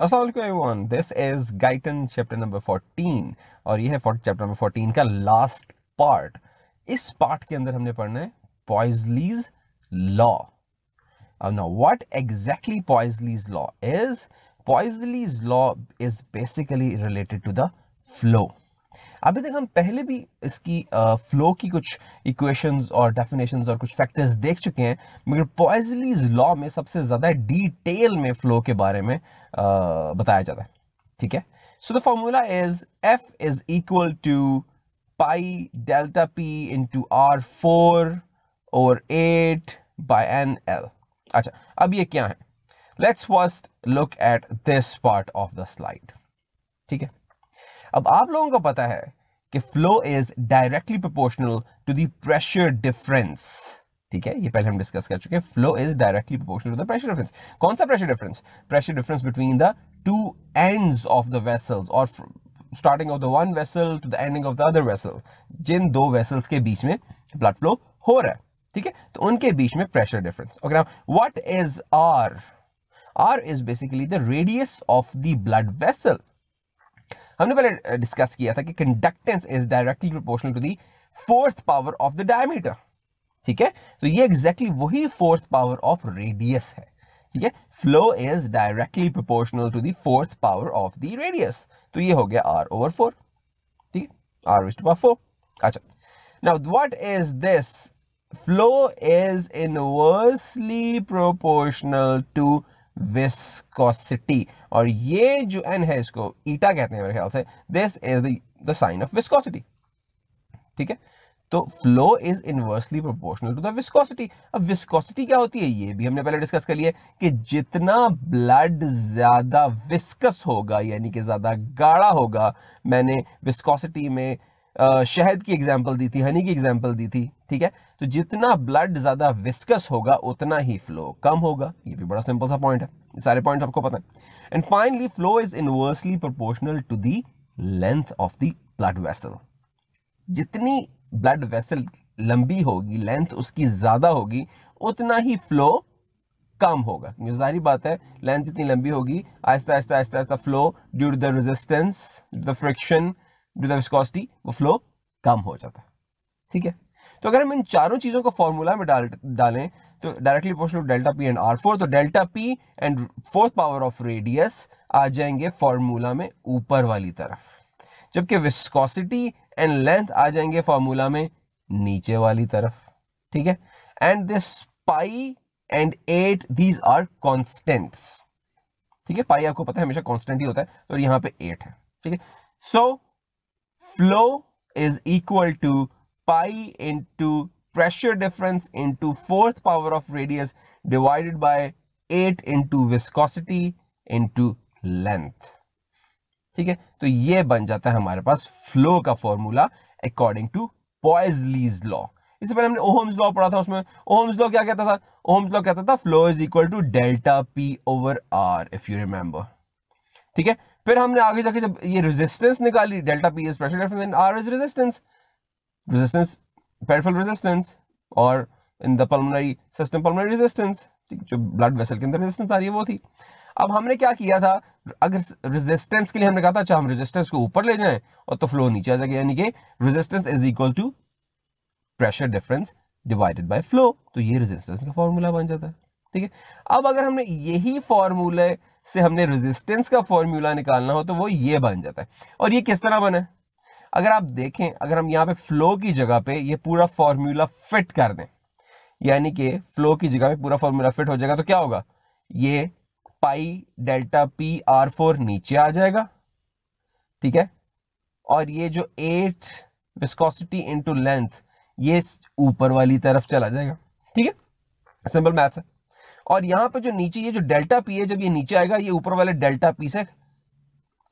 Everyone this is Guyton chapter number 14 और ये है चैप्टर नंबर 14 का लास्ट पार्ट इस पार्ट के अंदर हमने पढ़ना है Poiseuille's law what exactly Poiseuille's law is Poiseuille's law is basically related to the flow अभी तक हम पहले भी इसकी फ्लो की कुछ इक्वेशंस और डेफिनेशंस और कुछ फैक्टर्स देख चुके हैं मगर पॉइजलीज लॉ में सबसे ज़्यादा डिटेल में फ्लो के बारे में uh, बताया जाता है ठीक है so the formula is F is equal to pi delta P into R four और एट बाय एन एल अच्छा अब ये क्या है let's first look at this part of the slide ठीक है अब आप लोगों को पता है कि flow is directly proportional to the pressure difference ठीक है ये पहले हम डिस्कस कर चुके हैं flow is directly proportional to the pressure difference कौन सा pressure difference pressure difference between the two ends of the vessels और starting of the one vessel to the ending of the other vessel जिन दो vessels के बीच में blood flow हो रहा है ठीक है तो उनके बीच में pressure difference okay now what is R R is basically the radius of the blood vessel हमने पहले डिस्कस किया था कि conductance is directly proportional to the fourth power of the diameter ठीक है तो ये एग्जैक्टली exactly वही फोर्थ पावर ऑफ रेडियस है ठीक है flow is directly proportional to the fourth power of the radius तो ये हो गया आर ओवर फोर ठीक है आर विज टू फोर अच्छा now what is this flow is inversely proportional to viscosity और ये जो एन है इसको ईटा कहते हैं मेरे ख्याल से this is the sign of viscosity ठीक है तो flow is inversely proportional to the viscosity अब विस्कोसिटी क्या होती है ये भी हमने पहले डिस्कस कर लिया कि जितना ब्लड ज्यादा विस्कस होगा यानी कि ज्यादा गाढ़ा होगा मैंने विस्कोसिटी में शहद की एग्जाम्पल दी थी हनी की एग्जाम्पल दी थी ठीक है तो जितना ब्लड ज़्यादा विस्कस होगा उतना ही फ्लो कम होगा ये भी बड़ा सिंपल सा पॉइंट है सारे पॉइंट आपको पता है and finally flow is inversely proportional to the length of the blood vessel जितनी ब्लड वेसल लंबी होगी लेंथ उसकी ज़्यादा होगी उतना ही फ्लो कम होगा क्योंकि जारी बात है लेंथ जितनी लंबी होगी आहिस्ता आहिस्ता आहिस्ता आहिस्ता flow due to the resistance the friction due the viscosity वो फ्लो कम हो जाता है ठीक है तो अगर हम इन चारों चीज़ों को फॉर्मूला में डाल डालें तो directly post delta P and R four तो delta P and fourth power of radius आ जाएंगे फॉर्मूला में ऊपर वाली तरफ जबकि विस्कोसिटी एंड लेंथ आ जाएंगे फॉर्मूला में नीचे वाली तरफ ठीक है and this pi and eight these are constants ठीक है पाई आपको पता है हमेशा कॉन्स्टेंट ही होता है तो यहां पे एट है ठीक है so flow is equal to pi into pressure difference into fourth power of radius divided by 8 into viscosity into length ठीक है तो ये बन जाता है हमारे पास फ्लो का formula according to Poiseuille's law इससे पहले हमने ओहम्स लॉ पढ़ा था उसमें ओहम्स लॉ क्या कहता था ओहम्स लॉ कहता था flow is equal to delta P over R if you remember ठीक है फिर हमने आगे जाके जब ये रेजिस्टेंस निकाली delta P is pressure difference and R is resistance resistance peripheral resistance और in the pulmonary system pulmonary resistance ठीक जो ब्लड वेसल के अंदर रेजिस्टेंस आ रही है वो थी अब हमने क्या किया था अगर रेजिस्टेंस के लिए हमने कहा था अच्छा हम रेजिस्टेंस को ऊपर ले जाएं और तो फ्लो नीचे आ जाएगा यानी कि resistance is equal to pressure difference divided by flow तो ये रेजिस्टेंस का फॉर्मूला बन जाता है ठीक है अब अगर हमने यही फॉर्मूले से हमने रेजिस्टेंस का फॉर्मूला निकालना हो तो वो ये बन जाता है और ये किस तरह बना है अगर आप देखें अगर हम यहाँ पे फ्लो की जगह पे ये पूरा फॉर्मूला फिट कर दें यानी कि फ्लो की जगह पे पूरा फॉर्मूला फिट हो जाएगा तो क्या होगा ये pi delta P R four नीचे आ जाएगा ठीक है और ये जो एट विस्कोसिटी इनटू लेंथ ये ऊपर वाली तरफ चला जाएगा ठीक है सिंपल मैथ है और यहाँ पे जो नीचे ये जो डेल्टा पी है जब ये नीचे आएगा ये ऊपर वाले डेल्टा पी से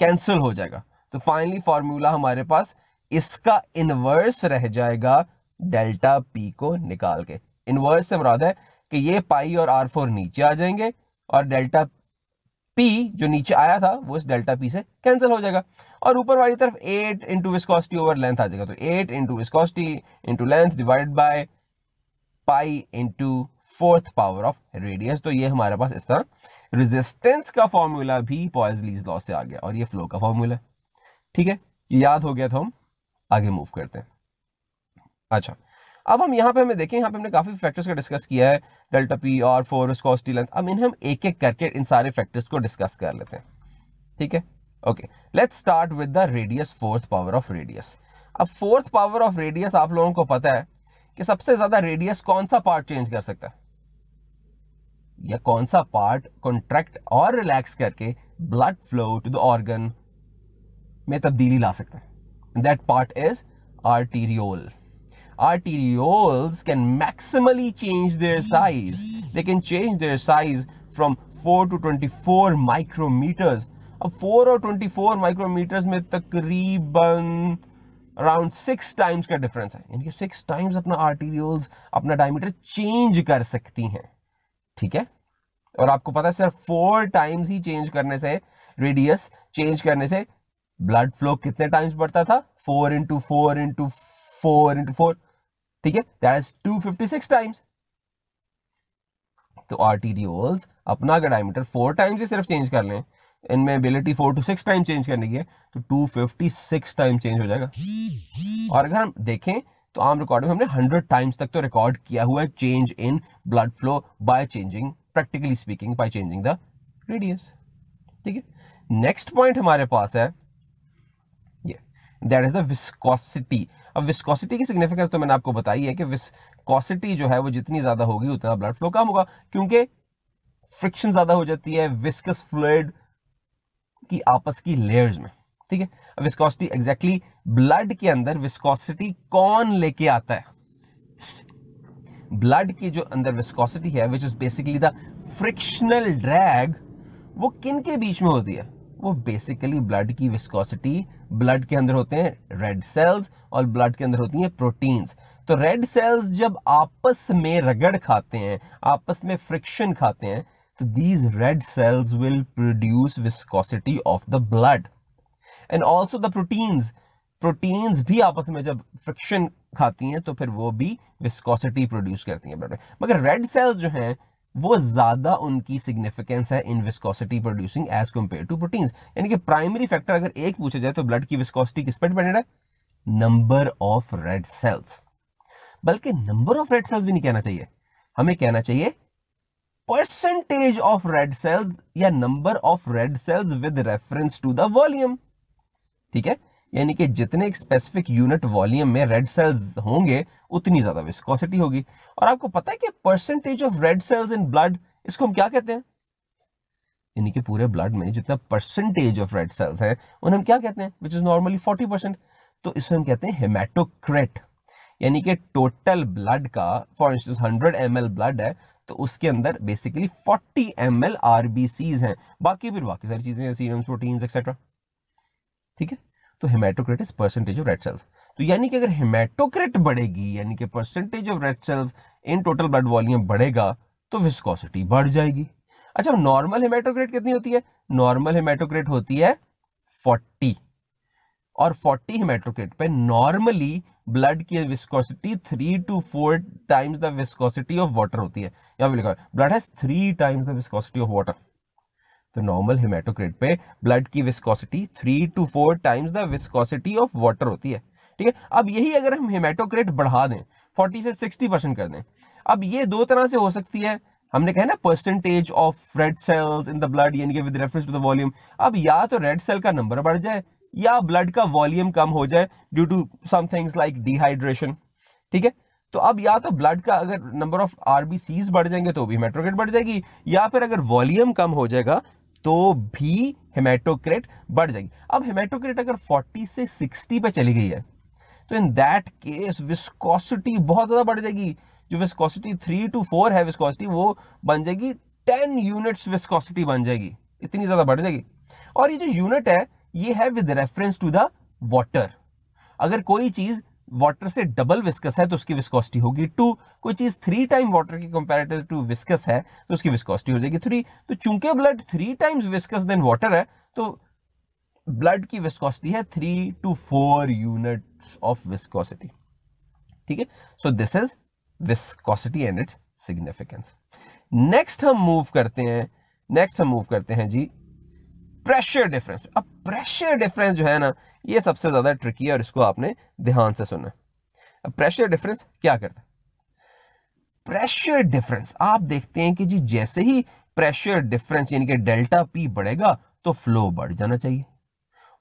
कैंसिल हो जाएगा तो फाइनली फार्मूला हमारे पास इसका इनवर्स रह जाएगा डेल्टा पी को निकाल के इनवर्स से मुराद है कि ये पाई और आर फोर नीचे आ जाएंगे और डेल्टा पी जो नीचे आया था वो इस डेल्टा पी से कैंसिल हो जाएगा और ऊपर वाली तरफ eight into viscosity over length आ जाएगा तो eight into viscosity into length divide by pi into fourth power of radius तो ये हमारे पास इस तरह रेजिस्टेंस का फॉर्मूला भी पॉइजलीज लॉ से आ गया और ये फ्लो का फॉर्मूला है ठीक है याद हो गया तो हम आगे मूव करते हैं अच्छा अब हम यहाँ पे हमें देखें यहाँ पे हमने काफी फैक्टर्स का डिस्कस किया है डेल्टा पी और फोर कॉस्टी लेंथ अब इन्हें हम एक एक करके इन सारे फैक्टर्स को डिस्कस कर लेते हैं ठीक है okay let's start with the radius fourth power of radius अब फोर्थ पावर ऑफ रेडियस आप लोगों को पता है कि सबसे ज्यादा रेडियस कौन सा पार्ट चेंज कर सकता है या कौन सा पार्ट कॉन्ट्रैक्ट और रिलैक्स करके blood flow to the organ में तब्दीली ला सकते हैं that part is arteriole arterioles can maximally change their size they can change their size from 4 to 24 micrometers अब 4 और 24 माइक्रोमीटर्स में तकरीबन अराउंड सिक्स टाइम्स का डिफरेंस है यानी कि सिक्स टाइम्स अपना आर्टीरियोल्स अपना डायमीटर चेंज कर सकती हैं ठीक है और आपको पता है सिर्फ फोर टाइम्स ही चेंज करने से रेडियस चेंज करने से ब्लड फ्लो कितने टाइम्स बढ़ता था four into four into four into four ठीक है that is two fifty six times तो आर्टीरियोल्स अपना अगर डायमीटर फोर टाइम्स ही सिर्फ चेंज कर लें इनमें ability four to six time change करने की है तो two fifty six time change हो जाएगा और अगर हम देखें तो आम रिकॉर्ड में हमने हंड्रेड टाइम्स तक तो रिकॉर्ड किया हुआ है change in blood flow by changing practically speaking by changing the radius ठीक है नेक्स्ट पॉइंट हमारे पास है दैट इज द विस्कोसिटी अब विस्कोसिटी की सिग्निफिकेंस तो मैंने आपको बताई है कि विस्कोसिटी जो है वो जितनी ज्यादा होगी उतना ब्लड फ्लो कम होगा क्योंकि फ्रिक्शन ज्यादा हो जाती है विस्कस फ्लूड की आपस की लेयर्स में ठीक है अब विस्कोसिटी एग्जैक्टली ब्लड के अंदर विस्कोसिटी कौन लेके आता है ब्लड की जो अंदर विस्कोसिटी है which is basically the frictional drag वो किन के बीच में होती है वो बेसिकली ब्लड की विस्कोसिटी ब्लड के अंदर होते हैं रेड सेल्स और ब्लड के अंदर होती हैं प्रोटीन्स तो रेड सेल्स जब आपस में रगड़ खाते हैं आपस में फ्रिक्शन खाते हैं तो these red cells will produce viscosity of the blood and also the proteins proteins भी आपस में जब फ्रिक्शन खाती हैं तो फिर वो भी विस्कोसिटी प्रोड्यूस करती हैं ब्लड में मगर रेड सेल्स जो हैं वो ज़्यादा उनकी सिग्निफिकेंस है in viscosity producing as compare to proteins यानी कि प्राइमरी फैक्टर अगर एक पूछा जाए तो ब्लड की विस्कोसिटी किस पर डिपेंडेड है नंबर ऑफ रेड सेल्स बल्कि नंबर ऑफ रेड सेल्स भी नहीं कहना चाहिए हमें कहना चाहिए परसेंटेज ऑफ रेड सेल्स या number of red cells with reference to the volume ठीक है यानी कि जितने एक स्पेसिफिक यूनिट वॉल्यूम में रेड सेल्स होंगे उतनी ज्यादा विस्कोसिटी होगी और आपको पता है कि percentage of red cells in blood इसको हम क्या कहते हैं यानी कि पूरे ब्लड में जितना परसेंटेज ऑफ रेड सेल्स है उन्हें हम क्या कहते हैं विच इज नॉर्मली फोर्टी तो इसे हम कहते हैं हेमेटोक्रेट यानी कि टोटल ब्लड का for instance hundred M blood है तो उसके अंदर बेसिकली 40 एम एल हैं बाकी फिर बाकी सारी चीजें सीरम प्रोटीन एक्सेट्रा ठीक है तो hematocrit is percentage of red cells तो यानी कि अगर हेमेटोक्रेट बढ़ेगी यानी कि percentage of red cells in total blood volume बढ़ेगा तो विस्कोसिटी बढ़ जाएगी अच्छा नॉर्मल हेमेटोक्रेट कितनी होती है नॉर्मल हेमेटोक्रेट होती है 40 और 40 हेमेटोक्रेट पे नॉर्मली ब्लड की viscosity three to four times the viscosity of water होती है यहां पे लिखा है blood has three times the viscosity of water तो नॉर्मल हिमेटोक्रिट पे ब्लड की viscosity three to four times the viscosity of water होती है ठीक है अब यही अगर हम हिमेटोक्रेट बढ़ा दें 40 से 60 परसेंट कर दें अब ये दो तरह से हो सकती है हमने कहा ना percentage of red cells in the blood यानी कि with reference to the volume अब या तो रेड सेल का नंबर बढ़ जाए या ब्लड का वॉल्यूम कम हो जाए due to some things like dehydration ठीक है तो अब या तो ब्लड का अगर नंबर ऑफ आरबीसीज बढ़ जाएंगे तो भी मेट्रोकेट बढ़ जाएगी या फिर अगर वॉल्यूम कम हो जाएगा तो भी हेमेटोक्रेट बढ़ जाएगी अब हेमेटोक्रेट अगर 40 से 60 पे चली गई है तो इन दैट केस विस्कोसिटी बहुत ज़्यादा बढ़ जाएगी जो विस्कोसिटी थ्री टू फोर है विस्कोसिटी वो बन जाएगी टेन यूनिट्स विस्कोसिटी बन जाएगी इतनी ज़्यादा बढ़ जाएगी और ये जो यूनिट है ये है with reference to the water अगर कोई चीज़ वाटर से डबल विस्कस है तो उसकी विस्कोसिटी होगी टू कोई चीज थ्री टाइम वाटर की कंपेरेटिव टू विस्कस है तो उसकी विस्कोसिटी हो जाएगी थ्री तो चूंकि blood three times viscous than water है तो ब्लड की विस्कोसिटी है three to four unit of viscosity ठीक है so this is viscosity and its significance next हम मूव करते हैं नेक्स्ट हम मूव करते हैं जी प्रेशर डिफरेंस अब प्रेशर डिफरेंस जो है ना ये सबसे ज़्यादा ट्रिकी है और इसको आपने ध्यान से सुना अब प्रेशर डिफरेंस क्या करता है प्रेशर डिफरेंस आप देखते हैं कि जी जैसे ही प्रेशर डिफरेंस यानी कि डेल्टा पी बढ़ेगा तो फ्लो बढ़ जाना चाहिए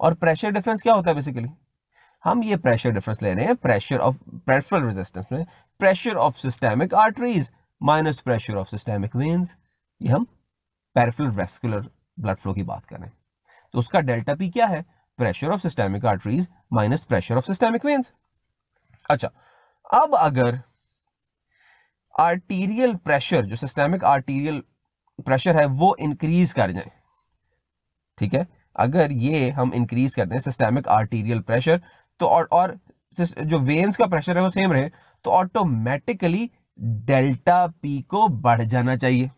और प्रेशर डिफरेंस क्या होता है बेसिकली हम ये प्रेशर डिफरेंस ले रहे हैं प्रेशर ऑफ पेट्रोल रेजिस्टेंस में pressure of systemic arteries minus pressure of systemic veins ये हम पेरफुलर वेस्कुलर ब्लड फ्लो की बात कर रहे हैं तो उसका डेल्टा पी क्या है pressure of systemic arteries minus pressure of systemic veins अच्छा अब अगर आर्टीरियल प्रेशर जो सिस्टेमिक आर्टीरियल प्रेशर है वो इंक्रीज कर जाए ठीक है अगर ये हम इंक्रीज करते हैं सिस्टेमिक आर्टीरियल प्रेशर तो और और जो वेन्स का प्रेशर है वो सेम रहे तो ऑटोमेटिकली डेल्टा पी को बढ़ जाना चाहिए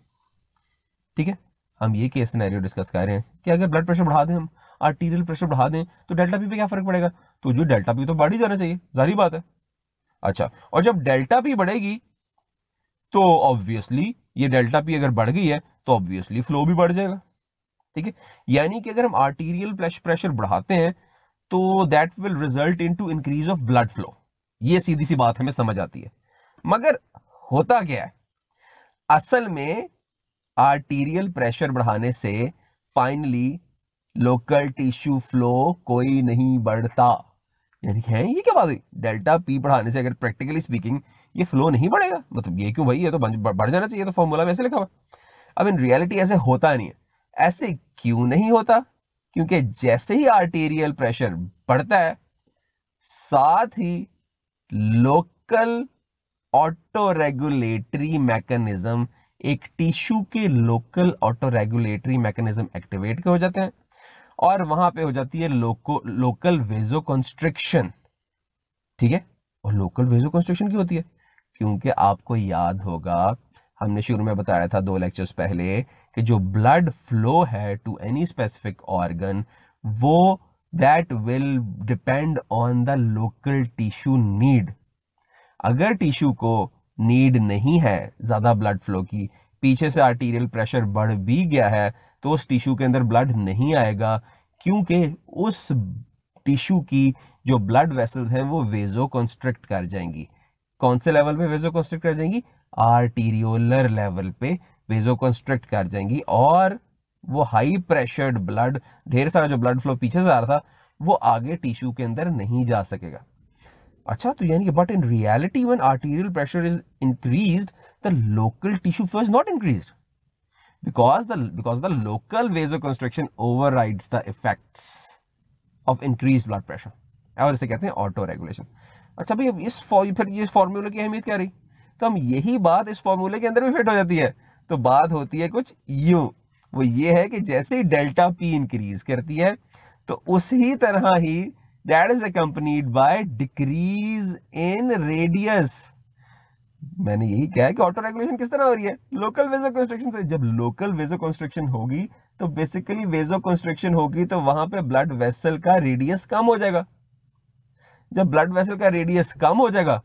ठीक है हम ये केस सिनेरियो डिस्कस कर रहे हैं कि अगर ब्लड प्रेशर बढ़ा दें हम आर्टीरियल प्रेशर बढ़ा दें तो डेल्टा पी पे क्या फर्क पड़ेगा तो जो डेल्टा पी तो बढ़ ही जाना चाहिए जारी बात है अच्छा और जब डेल्टा पी बढ़ेगी तो ऑब्वियसली ये डेल्टा पी अगर बढ़ गई है तो ऑब्वियसली फ्लो भी बढ़ जाएगा ठीक है यानी कि अगर हम आर्टीरियल प्रेशर बढ़ाते हैं तो that will result in to increase of blood flow ये सीधी सी बात हमें समझ आती है मगर होता क्या है असल में आर्टीरियल प्रेशर बढ़ाने से फाइनली लोकल टिश्यू फ्लो कोई नहीं बढ़ता यानी है ये क्या बात हुई डेल्टा पी बढ़ाने से अगर प्रैक्टिकली स्पीकिंग ये फ्लो नहीं बढ़ेगा मतलब ये क्यों भाई ये तो बढ़ जाना चाहिए तो फॉर्मूला में ऐसे लिखा हुआ अब इन रियलिटी ऐसे होता नहीं है ऐसे क्यों नहीं होता क्योंकि जैसे ही आर्टेरियल प्रेशर बढ़ता है साथ ही लोकल ऑटो रेगुलेटरी मैकेनिज्म एक टिश्यू के local auto regulatory mechanism activate हो जाते हैं और वहां पे हो जाती है लोको लोकल वेजो कॉन्स्ट्रिक्शन ठीक है और लोकल वेजो कॉन्स्ट्रिक्शन क्यों होती है क्योंकि आपको याद होगा हमने शुरू में बताया था दो लेक्चर्स पहले कि जो ब्लड फ्लो है टू एनी स्पेसिफिक ऑर्गन वो that will depend on the local tissue need अगर टिश्यू को नीड नहीं है ज़्यादा ब्लड फ्लो की पीछे से आर्टीरियल प्रेशर बढ़ भी गया है तो उस टिश्यू के अंदर ब्लड नहीं आएगा क्योंकि उस टिश्यू की जो ब्लड वेसल्स हैं वो वेजो कॉन्स्ट्रिक्ट कर जाएंगी कौन से लेवल पे वेजो कॉन्स्ट्रिक्ट कर जाएंगी आर्टीरियोलर लेवल पे वेजो कॉन्स्ट्रिक्ट कर जाएंगी और वो हाई प्रेशर्ड ब्लड ढेर सारा जो ब्लड फ्लो पीछे से आ रहा था वो आगे टिश्यू के अंदर नहीं जा सकेगा अच्छा तो यानी but in reality when arterial pressure is increase the local tissue flow is not increase because the because the local vaso of construction over the effects of increase blood pressure और इसे कहते हैं ऑटो रेगुलेशन अच्छा भाई इस फिर ये फॉर्मूले की अहमियत क्या रही तो हम यही बात इस फॉर्मूले के अंदर भी फिट हो जाती है तो बात होती है कुछ यू वो ये है कि जैसे ही डेल्टा पी इंक्रीज करती है तो उसी तरह ही that is accompanied by decrease in radius मैंने यही कहा है कि ऑटो रेगुलेशन किस तरह हो रही है लोकल वेजो कंस्ट्रक्शन से जब लोकल वेजो कंस्ट्रक्शन होगी तो बेसिकली वेजो कंस्ट्रक्शन होगी तो वहां पे ब्लड वेसल का रेडियस कम हो जाएगा जब ब्लड वेसल का रेडियस कम हो जाएगा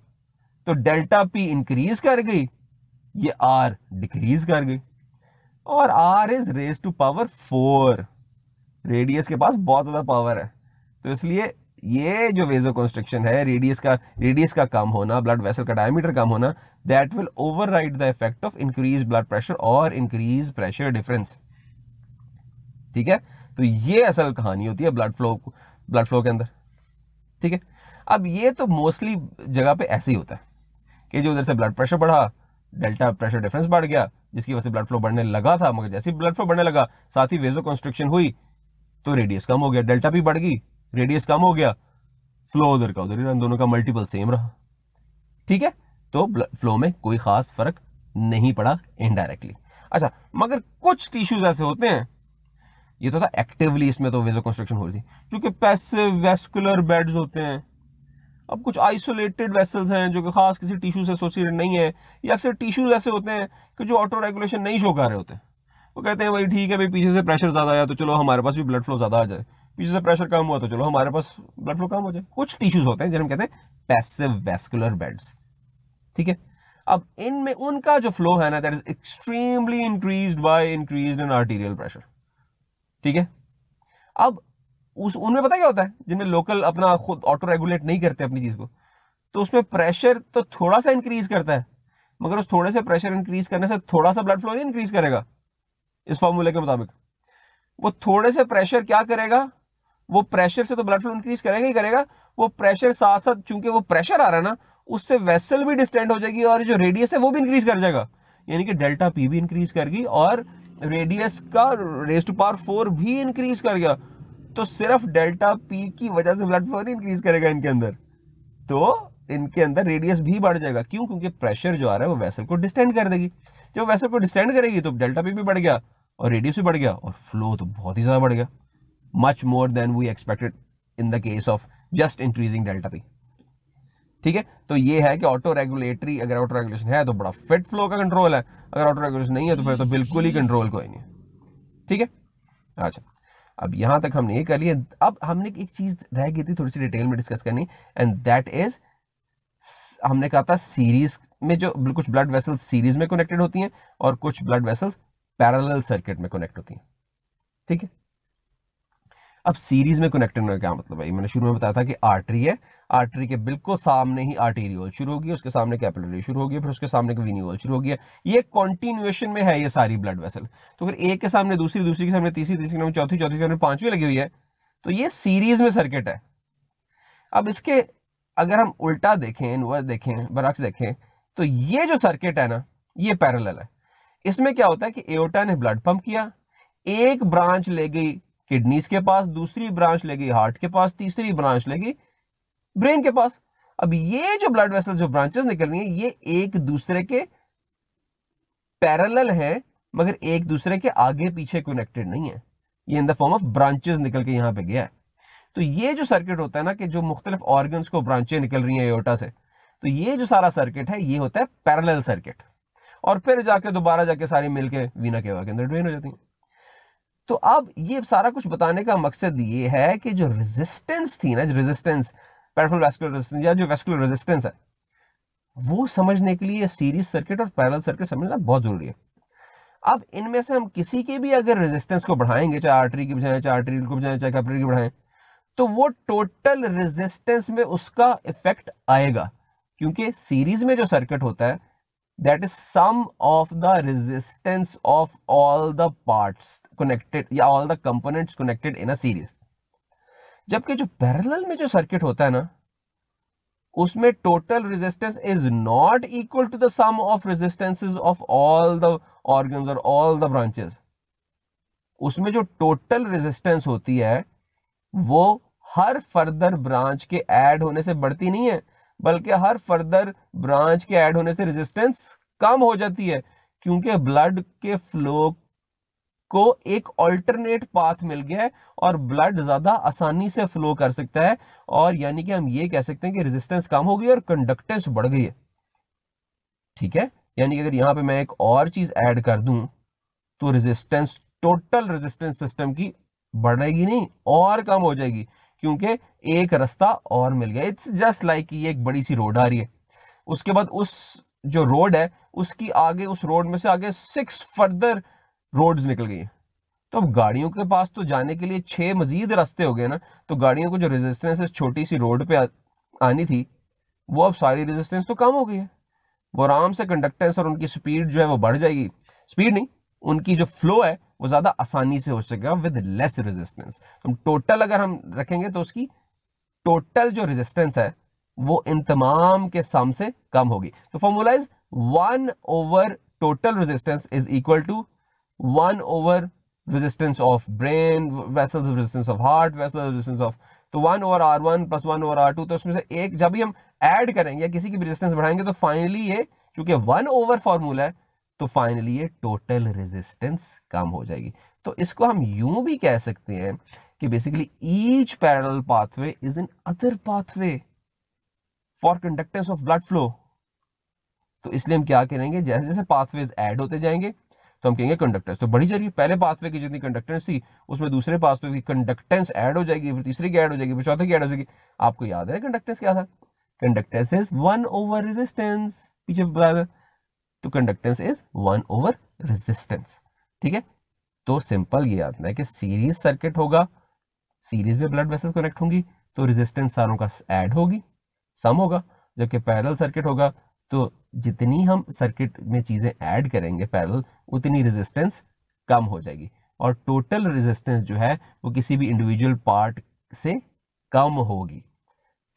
तो डेल्टा पी इंक्रीज कर गई ये आर डिक्रीज कर गई और R is raise to power four radius के पास बहुत ज्यादा पावर है तो इसलिए ये जो वेजो कंस्ट्रक्शन है रेडियस का रेडियस का कम होना ब्लड वेसल का डायमीटर कम होना that will over the effect of increase blood pressure और इंक्रीज प्रेशर डिफरेंस ठीक है तो ये असल कहानी होती है ब्लड फ्लो ब्लड फ्लो के अंदर ठीक है अब ये तो मोस्टली जगह पे ऐसे ही होता है कि जो उधर से ब्लड प्रेशर बढ़ा डेल्टा प्रेशर डिफरेंस बढ़ गया जिसकी वजह से ब्लड फ्लो बढ़ने लगा था मगर जैसे ब्लड फ्लो बढ़ने लगा साथ ही वेजो कंस्ट्रक्शन हुई तो रेडियस कम हो गया डेल्टा भी बढ़ गई रेडियस कम हो गया फ्लो उधर का उधर इन दोनों का मल्टीपल सेम रहा ठीक है तो फ्लो में कोई खास फर्क नहीं पड़ा इनडायरेक्टली अच्छा मगर कुछ टिश्यूज ऐसे होते हैं ये तो था एक्टिवली इसमें तो वेजो कंस्ट्रक्शन हो रही थी क्योंकि पैसिव वेस्कुलर बेड्स होते हैं अब कुछ आइसोलेटेड वेसल्स हैं जो कि खास किसी टिश्यू से एसोसिएटेड नहीं है या अक्सर टिश्यूज ऐसे होते हैं कि जो ऑटो रेगुलेशन नहीं शो कर रहे होते वो कहते हैं भाई ठीक है भाई पीछे से प्रेशर ज़्यादा आया तो चलो हमारे पास भी ब्लड फ्लो ज़्यादा आ जाए पीछे से प्रेशर कम हुआ तो चलो हमारे पास ब्लड फ्लो कम हो जाए कुछ टिश्यूज होते हैं जिन्हें हम कहते हैं पैसिव वेस्कुलर बेड्स ठीक है अब इनमें उनका जो फ्लो है ना that is extremely increase by increase in arterial pressure ठीक है अब उस उनमें पता क्या होता है जिनमें लोकल अपना खुद ऑटो रेगुलेट नहीं करते अपनी चीज़ को तो उसमें प्रेशर तो थोड़ा सा इंक्रीज करता है मगर उस थोड़े से प्रेशर इंक्रीज करने से थोड़ा सा ब्लड फ्लो नहीं इंक्रीज करेगा इस फॉर्मूले के मुताबिक वो थोड़े से प्रेशर क्या करेगा वो प्रेशर से तो ब्लड फ्लो इंक्रीज करेगा ही करेगा वो प्रेशर साथ साथ चूंकि वो प्रेशर आ रहा है ना उससे वेसल भी डिस्टेंड हो जाएगी और जो रेडियस है वो भी इंक्रीज कर जाएगा यानी कि डेल्टा पी भी इंक्रीज करगी और रेडियस का रेस टू पावर फोर भी इंक्रीज कर गया तो सिर्फ डेल्टा पी की वजह से ब्लड फ्लो नहीं इंक्रीज करेगा इनके अंदर तो इनके अंदर रेडियस भी बढ़ जाएगा क्यों क्योंकि प्रेशर जो आ रहा है वो वैसल को डिस्टेंड कर देगी जब वैसल को डिस्टेंड करेगी तो डेल्टा पी भी बढ़ गया और रेडियस भी बढ़ गया और फ्लो तो बहुत ही ज़्यादा बढ़ गया much more than we expected in the case of just increasing delta P. ठीक है तो ये है कि ऑटो रेगुलेटरी अगर ऑटो रेगुलेशन है तो बड़ा फिट फ्लो का कंट्रोल है अगर ऑटो रेगुलेशन नहीं है तो फिर तो बिल्कुल ही कंट्रोल कोई नहीं ठीक है अच्छा अब यहां तक हमने ये कर लिया अब हमने एक चीज़ रह गई थी थोड़ी सी डिटेल में डिस्कस करनी एंड दैट इज हमने कहा था सीरीज में जो कुछ ब्लड वेसल्स सीरीज में कनेक्टेड होती हैं और कुछ ब्लड वेसल्स पैरेलल सर्किट में कनेक्ट होती हैं ठीक है थीके? अब सीरीज में कनेक्टिंग का क्या मतलब है मैंने शुरू में बताया था कि आर्टरी है आर्टरी के बिल्कुल सामने ही आर्टेरियोल शुरू होगी उसके सामने कैपिलरी शुरू होगी फिर उसके सामने विनियोल शुरू होगी ये कॉन्टिन्यूएशन में है ये सारी ब्लड वेसल तो फिर एक के सामने दूसरी दूसरी के सामने तीसरी तीसरी के सामने चौथी चौथी के सामने पांचवी लगी हुई है तो ये सीरीज में सर्किट है अब इसके अगर हम उल्टा देखें इनवर्स देखें बरक्स देखें तो ये जो सर्किट है ना ये पैरेलल है इसमें क्या होता है कि एओटा ने ब्लड पंप किया एक ब्रांच ले गई किडनीज के पास दूसरी ब्रांच लगी हार्ट के पास तीसरी ब्रांच लगी ब्रेन के पास अब ये जो ब्लड वेसल जो ब्रांचेस निकल रही है ये एक दूसरे के पैरेलल है मगर एक दूसरे के आगे पीछे कनेक्टेड नहीं है ये in the form of branches निकल के यहाँ पे गया है तो ये जो सर्किट होता है ना कि जो मुख्तलिफ ऑर्गन को ब्रांचें निकल रही है एयोटा से तो ये जो सारा सर्किट है ये होता है पैरेलल सर्किट और फिर जाके दोबारा जाके सारी मिलके वीना केवा के अंदर ड्रेन हो जाती है तो अब ये सारा कुछ बताने का मकसद ये है कि जो रेजिस्टेंस थी ना जो रेजिस्टेंस पेट्रोल वेस्कुलर रेजिस्टेंस या जो वेस्कुलर रेजिस्टेंस है वो समझने के लिए सीरीज सर्किट और पैरल सर्किट समझना बहुत ज़रूरी है अब इनमें से हम किसी के भी अगर रेजिस्टेंस को बढ़ाएंगे चाहे आर्टरी की बजाय चाहे आर्टरी को बजाय चाहे कैपिलरी की बढ़ाएं तो वो टोटल रेजिस्टेंस में उसका इफेक्ट आएगा क्योंकि सीरीज में जो सर्किट होता है that is sum of the resistance of all the parts connected या all the components connected in a series जबकि जो पैरेलल में जो सर्किट होता है ना उसमें total resistance is not equal to the sum of resistances of all the organs और ऑल द ब्रांचेस उसमें जो टोटल रेजिस्टेंस होती है वो हर फर्दर ब्रांच के ऐड होने से बढ़ती नहीं है बल्कि हर फर्दर ब्रांच के ऐड होने से रेजिस्टेंस कम हो जाती है क्योंकि ब्लड के फ्लो को एक ऑल्टरनेट पाथ मिल गया है और ब्लड ज्यादा आसानी से फ्लो कर सकता है और यानी कि हम ये कह सकते हैं कि रेजिस्टेंस कम हो गई और कंडक्टेंस बढ़ गई है ठीक है यानी कि अगर यहां पे मैं एक और चीज ऐड कर दूं तो रेजिस्टेंस टोटल रेजिस्टेंस सिस्टम की बढ़ेगी नहीं और कम हो जाएगी क्योंकि एक रास्ता और मिल गया इट्स जस्ट लाइक ये एक बड़ी सी रोड आ रही है उसके बाद उस जो रोड है उसकी आगे उस रोड में से आगे सिक्स फर्दर रोड्स निकल गई हैं तो अब गाड़ियों के पास तो जाने के लिए छः मजीद रास्ते हो गए ना तो गाड़ियों को जो रेजिस्टेंस है छोटी सी रोड पे आ, आनी थी वो अब सारी रेजिस्टेंस तो कम हो गई है वो आराम से कंडक्टेंस और उनकी स्पीड जो है वो बढ़ जाएगी स्पीड नहीं उनकी जो फ्लो है वो ज़्यादा आसानी से हो सकेगा विद लेस रेजिस्टेंस हम टोटल अगर हम रखेंगे तो उसकी टोटल जो रेजिस्टेंस है वो इन तमाम के सम से कम होगी तो formula is one over total resistance is equal to one over resistance of brain vessels resistance of heart vessels resistance of तो one over R one plus one over R two तो उसमें से एक जब भी हम ऐड करेंगे या किसी की भी रेजिस्टेंस बढ़ाएंगे तो फाइनली ये क्योंकि वन ओवर फॉर्मूला है तो फाइनली ये टोटल रेजिस्टेंस कम हो जाएगी तो इसको हम यूं भी कह सकते हैं कि basically each parallel pathway is in other pathway for conductors of blood flow तो इसलिए हम क्या करेंगे जैसे जैसे पाथवेज ऐड होते जाएंगे तो हम कहेंगे कंडक्टर्स तो बढ़ी जाएगी पहले पाथवे की जितनी कंडक्टेंस थी उसमें दूसरे पाथवे की कंडक्टेंस ऐड हो जाएगी फिर तीसरी की ऐड हो जाएगी फिर चौथे की ऐड हो जाएगी आपको याद है कंडक्टेंस क्या था conductance is one over resistance पीछे बता तो conductance is one over resistance ठीक है तो सिंपल ये याद है कि सीरीज सर्किट होगा सीरीज में ब्लड वेसल्स कनेक्ट होंगी तो रेजिस्टेंस सारों का ऐड होगी सम होगा जबकि पैरल सर्किट होगा तो जितनी हम सर्किट में चीज़ें ऐड करेंगे पैरल उतनी रेजिस्टेंस कम हो जाएगी और टोटल रेजिस्टेंस जो है वो किसी भी इंडिविजुअल पार्ट से कम होगी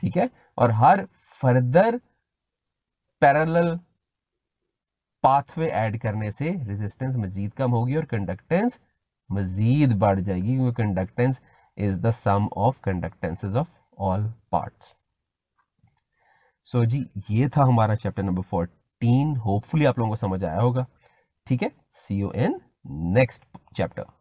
ठीक है और हर फर्दर पैरल पाथवे ऐड करने से रेजिस्टेंस मजीद कम होगी और कंडक्टेंस मजीद बढ़ जाएगी क्योंकि conductance is the sum of conductances of all parts so जी ये था हमारा चैप्टर नंबर फोर्टीन होपफुली आप लोगों को समझ आया होगा ठीक है see you in next chapter